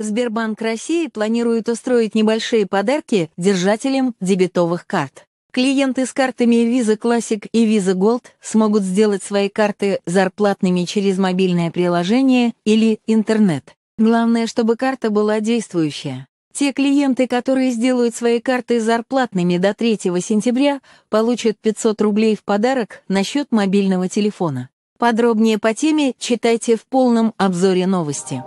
Сбербанк России планирует устроить небольшие подарки держателям дебетовых карт. Клиенты с картами Visa Classic и Visa Gold смогут сделать свои карты зарплатными через мобильное приложение или интернет. Главное, чтобы карта была действующая. Те клиенты, которые сделают свои карты зарплатными до 3 сентября, получат 500 рублей в подарок на счет мобильного телефона. Подробнее по теме читайте в полном обзоре новости.